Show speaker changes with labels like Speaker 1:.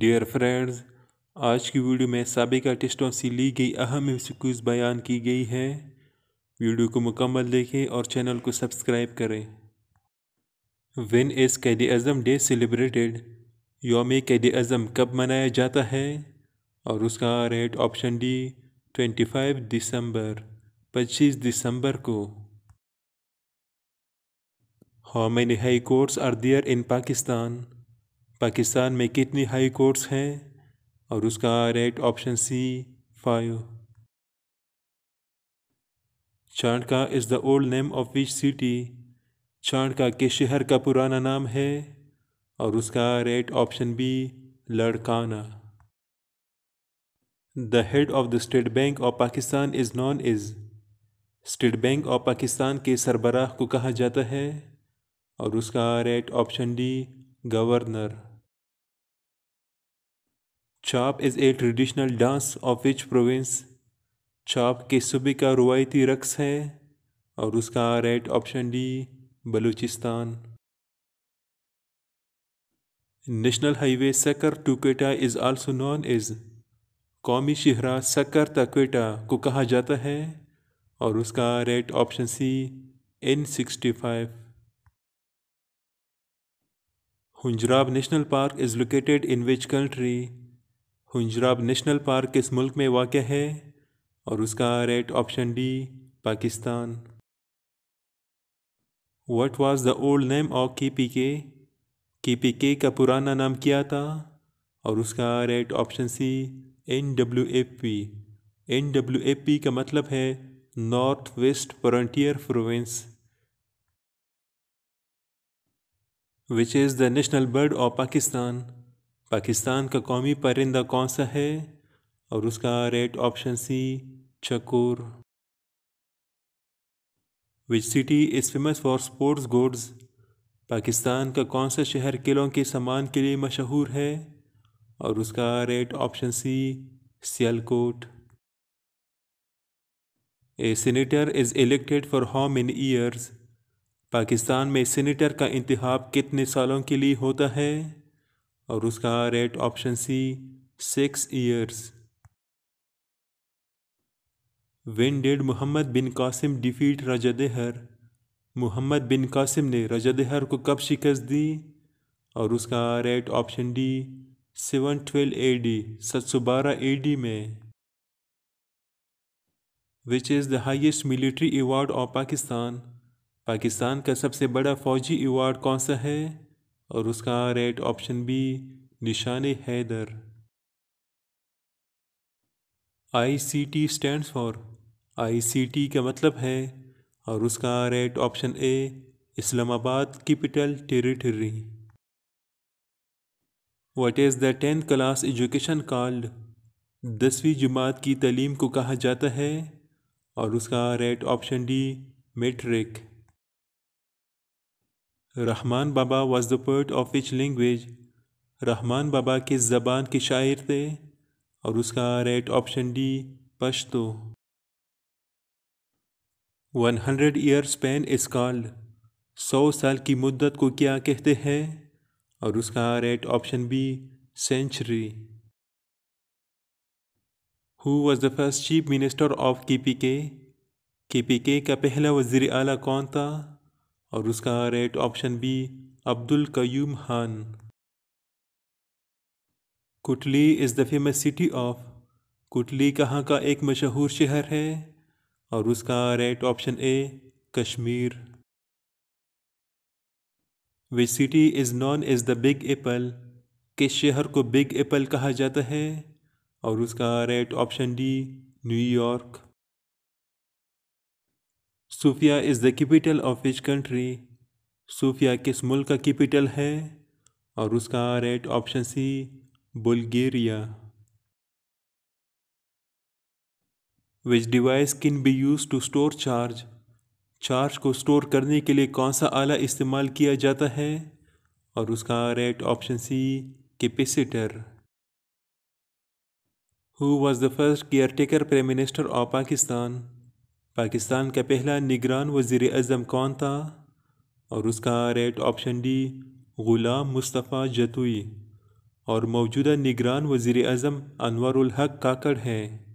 Speaker 1: dear friends आज की video में सबक आर्टिस्टों से ली गई अहम स्कूज बयान की गई है वीडियो को मुकम्मल देखें और चैनल को सब्सक्राइब करें वन इस कैद अज़म डे सेलिब्रेटेड योम कैद अज़म कब मनाया जाता है और उसका right option D twenty five December पच्चीस दिसंबर को how many high courts are there in Pakistan Pakistan में कितनी हाई कोर्ट्स हैं और उसका right option C five Chanaka is the old name of which city Chanaka के शहर का पुराना नाम है और उसका right option B Larkana the head of the State Bank of Pakistan is known is State Bank of Pakistan के सरबराह को कहा जाता है और उसका right option D governor Chhap is a traditional dance of which province Chhap के सूबे का रवायती रक्स है और उसका right option D Balochistan national highway Sukkur to Quetta is also known is कौमी शहरा सकर तक्वेटा को कहा जाता है और उसका right option C N sixty five Khunjerab national park is located in which country Khunjerab national park इस मुल्क में वाक़ है और उसका right option D Pakistan what was the old name of K P K K P के का पुराना नाम क्या था और उसका right option C N W A P N W A P का मतलब है north west frontier province which is the national bird of Pakistan Pakistan का कौमी परिंदा कौन सा है और उसका right option C chakor which city is famous for sports goods Pakistan का कौन सा शहर किलों के सामान के लिए मशहूर है और उसका right option C Sialkot a senator is elected for how many years Pakistan में सीनेटर का इंतहा कितने सालों के लिए होता है और उसका right option C six years when did Mohammad bin Qasim defeat Raja Dahir Mohammad bin Qasim ने रजदहर को कब शिकस्त दी और उसका right option D seven twelve A D सत सौ बारह ए डी में which is the highest military award of Pakistan Pakistan का सबसे बड़ा फौजी एवार्ड कौन सा है और उसका right option B Nishan Haider I C T stand for I C T का मतलब है और उसका right option A Islamabad capital territory what is the tenth class education called दसवीं जमात की तलीम को कहा जाता है और उसका right option D matric Rahman Baba was the poet of which language Rahman Baba किस ज़बान के शायर थे और उसका right option D Pashto one hundred year span is called सौ साल की मुद्दत को क्या कहते हैं और उसका right option B century who was the first chief minister of K P K K P के का पहला वजीर अला कौन था और उसका right option B Abdul Qayyum Khan Kotli is the famous city of Kotli कहाँ का एक मशहूर शहर है और उसका right option A Kashmir which city is known is the big apple किस शहर को बिग एप्पल कहा जाता है और उसका right option D New York Sofia is the capital of which country Sofia किस मुल्क का कैपिटल है और उसका right option C Bulgaria which device can be used to store charge charge को स्टोर करने के लिए कौन सा आला इस्तेमाल किया जाता है और उसका right option C capacitor who was the first caretaker prime minister of Pakistan Pakistan का पहला निगरान वज़ी अजम कौन था और उसका right option D Ghulam Mustafa Jatoi और मौजूदा निगरान वज़ी अजम अनवर हक काकड़ हैं